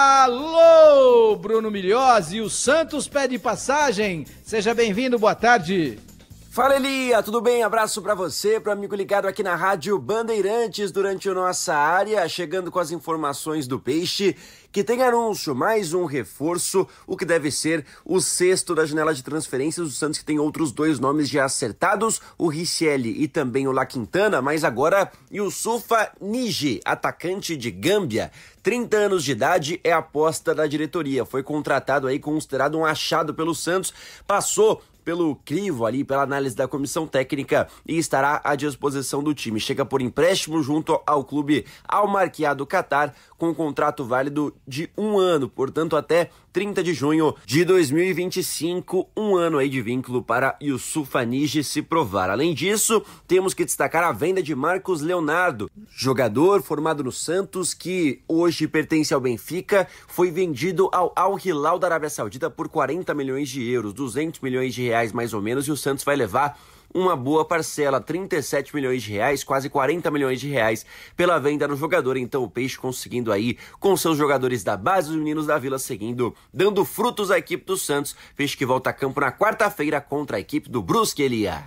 Alô, Bruno Milhoz e o Santos pede passagem. Seja bem-vindo, boa tarde. Fala Elia, tudo bem? Abraço para você, para amigo ligado aqui na Rádio Bandeirantes durante a nossa área, chegando com as informações do peixe, que tem anúncio, mais um reforço, o que deve ser o sexto da janela de transferências do Santos, que tem outros dois nomes já acertados, o Richelli e também o La Quintana, mas agora Yusufa Niji, atacante de Gâmbia, 30 anos de idade, é aposta da diretoria, foi contratado aí, considerado um achado pelo Santos, passou pelo crivo ali, pela análise da comissão técnica e estará à disposição do time. Chega por empréstimo junto ao clube Almarquiá do Catar com um contrato válido de um ano, portanto até 30 de junho de 2025, um ano aí de vínculo para Yusuf Anige se provar. Além disso, temos que destacar a venda de Marcos Leonardo, jogador formado no Santos que hoje pertence ao Benfica, foi vendido ao Al Hilal da Arábia Saudita por 40 milhões de euros, 200 milhões de reais reais mais ou menos, e o Santos vai levar uma boa parcela, 37 milhões de reais, quase 40 milhões de reais pela venda no jogador. Então o Peixe conseguindo aí com seus jogadores da base, os meninos da Vila seguindo, dando frutos à equipe do Santos. Peixe que volta a campo na quarta-feira contra a equipe do Brusque Elia.